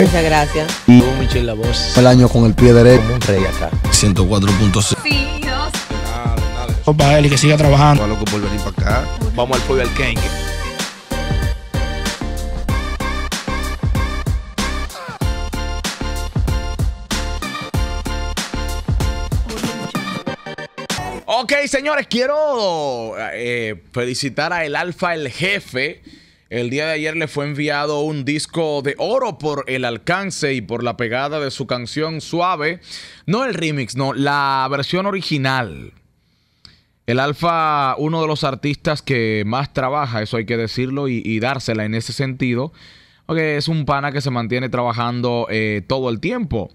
Muchas gracias. Y Michelle la voz. El año con el pie derecho. Como un rey acá. 104.6. Sí, Nada, nada. él que siga trabajando. Para loco por venir para acá. Vamos al pueblo al Ken. Ok, señores, quiero eh, felicitar a El Alfa, el jefe. El día de ayer le fue enviado un disco de oro por el alcance y por la pegada de su canción Suave. No el remix, no, la versión original. El Alfa, uno de los artistas que más trabaja, eso hay que decirlo y, dársela en ese sentido, porque es un pana que se mantiene trabajando eh, todo el tiempo.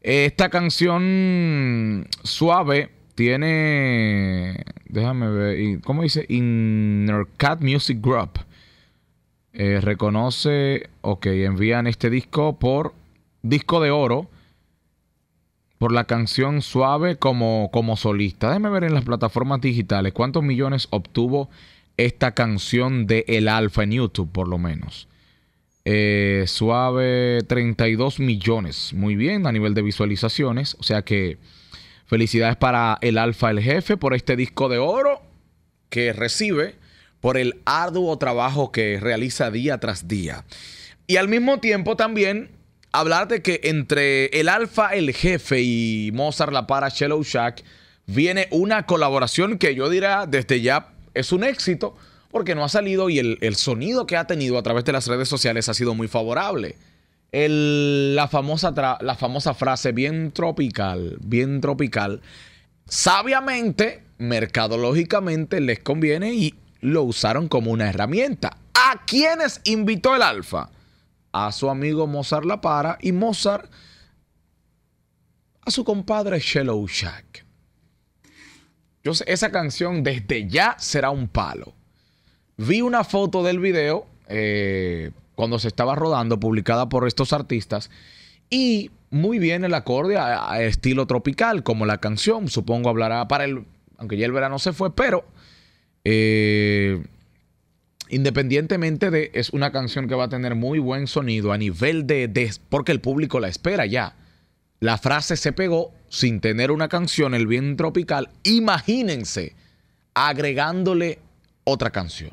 Esta canción Suave tiene, déjame ver, ¿cómo dice? Inner Music Group. Eh, reconoce, ok, envían este disco por disco de oro por la canción Suave como, como solista. Déjeme ver en las plataformas digitales cuántos millones obtuvo esta canción de El Alfa en YouTube, por lo menos. Eh, suave, 32 millones. Muy bien a nivel de visualizaciones. O sea que felicidades para El Alfa, el jefe, por este disco de oro que recibe por el arduo trabajo que realiza día tras día. Y al mismo tiempo también hablar de que entre el Alfa, el jefe y Mozart La Para, Shellow Shack, viene una colaboración que yo dirá desde ya es un éxito porque no ha salido y el, sonido que ha tenido a través de las redes sociales ha sido muy favorable. la, famosa la famosa frase bien tropical, bien tropical, sabiamente, mercadológicamente les conviene y lo usaron como una herramienta. ¿A quiénes invitó el Alfa? A su amigo Mozart La Para y Mozart a su compadre Shellow Shack. Yo esa canción desde ya será un palo. Vi una foto del video eh, cuando se estaba rodando, publicada por estos artistas, y muy bien el acorde a, a estilo tropical, como la canción, supongo hablará para el, aunque ya el verano se fue, pero eh, independientemente de, es una canción que va a tener muy buen sonido a nivel de, de, porque el público la espera ya. La frase se pegó sin tener una canción, el bien tropical. Imagínense agregándole otra canción.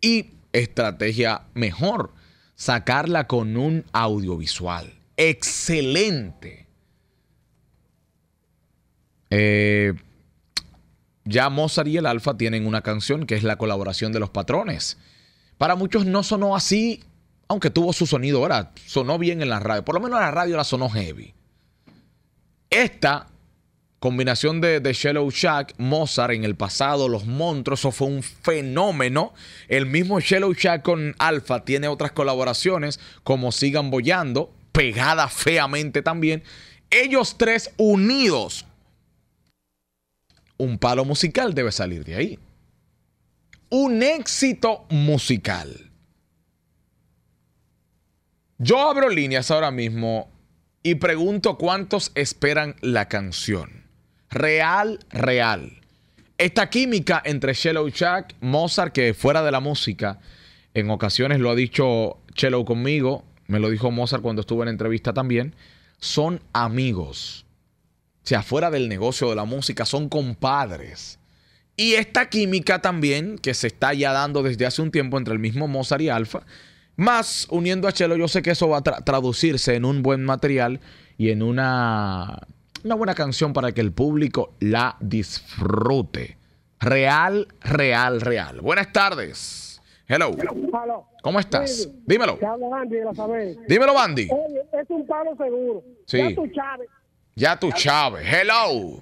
Y estrategia mejor, sacarla con un audiovisual. Excelente. Eh, ya Mozart y el Alfa tienen una canción que es la colaboración de los patrones. Para muchos no sonó así, aunque tuvo su sonido, ahora sonó bien en la radio. Por lo menos en la radio la sonó heavy. Esta combinación de, de Shallow Shack, Mozart en el pasado, Los Monstruos, eso fue un fenómeno. El mismo Shallow Shack con Alfa tiene otras colaboraciones, como Sigan Boyando, pegada feamente también. Ellos tres unidos un palo musical debe salir de ahí. Un éxito musical. Yo abro líneas ahora mismo y pregunto cuántos esperan la canción. Real, real. Esta química entre Shellow Chuck, Mozart, que fuera de la música, en ocasiones lo ha dicho Shellow conmigo, me lo dijo Mozart cuando estuvo en entrevista también, son amigos sea, fuera del negocio de la música, son compadres. Y esta química también, que se está ya dando desde hace un tiempo entre el mismo Mozart y Alfa, más uniendo a Chelo, yo sé que eso va a traducirse en un buen material y en una, una buena canción para que el público la disfrute. Real, real, real. Buenas tardes. Hello. ¿Cómo estás? Dímelo. Dímelo, Bandy. es un palo seguro. Sí. Ya ya tú, Chávez. Hello.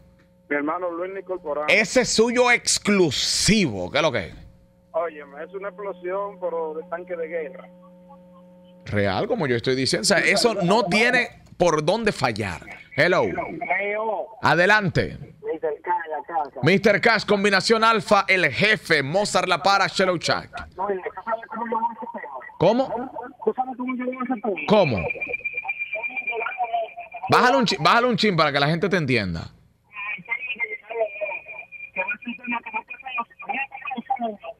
Mi hermano Luis Nicol Corán. Ese es suyo exclusivo. ¿Qué es lo que es? Oye, es una explosión, pero de tanque de guerra. Real, como yo estoy diciendo. O sea, eso no tiene por dónde fallar. Hello. Adelante. Mr. Cash, combinación alfa, el jefe, Mozart La Para, Shellow Chuck. ¿Cómo? ¿Cómo? Bájale un, chin, para que la gente te entienda.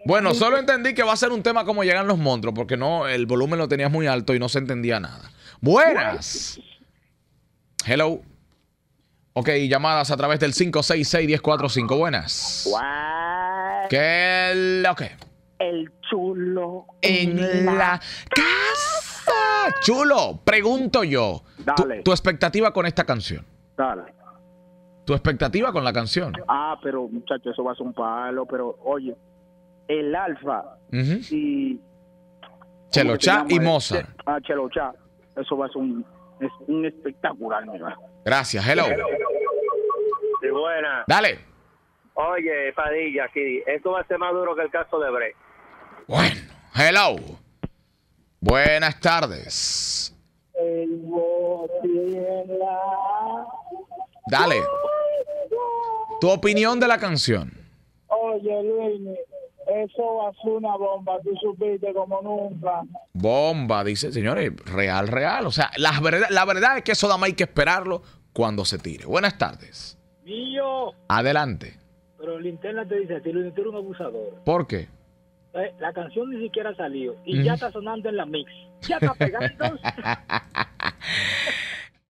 Bueno, solo entendí que va a ser un tema como llegan los monstruos, porque no, el volumen lo tenías muy alto y no se entendía nada. Buenas. Hello. Ok, llamadas a través del 566-1045. Buenas. ¿Qué? El, el chulo en, la casa. Ah, chulo. Pregunto yo. Dale. Tu, expectativa con esta canción. Dale. Tu expectativa con la canción. Ah, pero muchacho, eso va a ser un palo. Pero oye, el Alfa y. Chelocha este? y moza. Ah, Chelocha. Eso va a ser un, espectacular, Gracias. Hello. buena. Dale. Oye, Padilla, aquí. Esto va a ser más duro que el caso de Bre. Bueno. Hello. Buenas tardes. Dale. Tu opinión de la canción. Oye, Luis, eso va una bomba, tú supiste como nunca. Bomba, dice, señores, real, real. O sea, la verdad, es que eso dama hay que esperarlo cuando se tire. Buenas tardes. Adelante. Pero linterna te dice a ti, Luis, tú un abusador. ¿Por qué? Eh, la canción ni siquiera ha salido y ya está sonando en la mix. Ya está pegando.